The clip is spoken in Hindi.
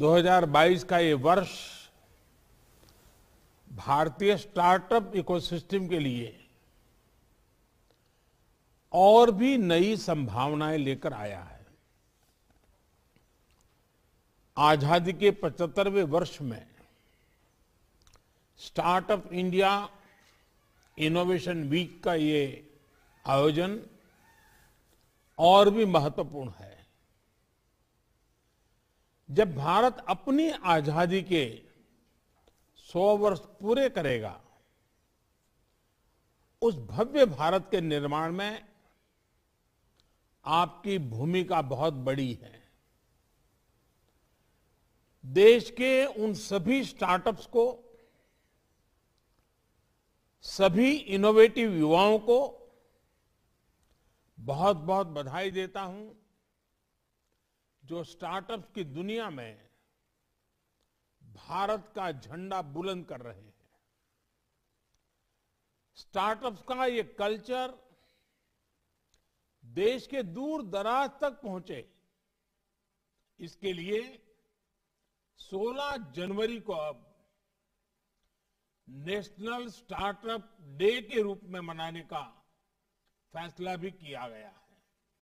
2022 का ये वर्ष भारतीय स्टार्टअप इकोसिस्टम के लिए और भी नई संभावनाएं लेकर आया है आजादी के 75वें वर्ष में स्टार्टअप इंडिया इनोवेशन वीक का ये आयोजन और भी महत्वपूर्ण है जब भारत अपनी आजादी के 100 वर्ष पूरे करेगा उस भव्य भारत के निर्माण में आपकी भूमिका बहुत बड़ी है देश के उन सभी स्टार्टअप्स को सभी इनोवेटिव युवाओं को बहुत बहुत बधाई देता हूं जो स्टार्टअप की दुनिया में भारत का झंडा बुलंद कर रहे हैं स्टार्टअप्स का ये कल्चर देश के दूर दराज तक पहुंचे इसके लिए 16 जनवरी को अब नेशनल स्टार्टअप डे के रूप में मनाने का फैसला भी किया गया है